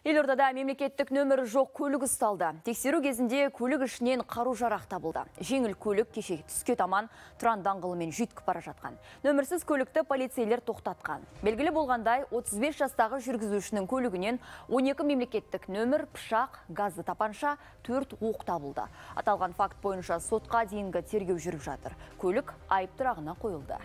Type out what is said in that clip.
Елордада мемлекеттік нөмірі жоқ көлік ұсталды. Тексеру кезінде көлік ішінен қару жарақ табылды. Жеңіл көлік кеше түске таман Тұран даңғылымен жүйткіп бара жатқан. Нөмірсіз көлікті полицейлер тоқтатқан. Белгілі болғандай 35 жастағы жүргізушінің көлігінен 12 мемлекеттік нөмір пышақ, газды тапанша, 4 оқ табылды. Аталған факт бойынша сотқа дейінгі тергеу жүріп жатыр. Көлік айып тұрағына қойылды.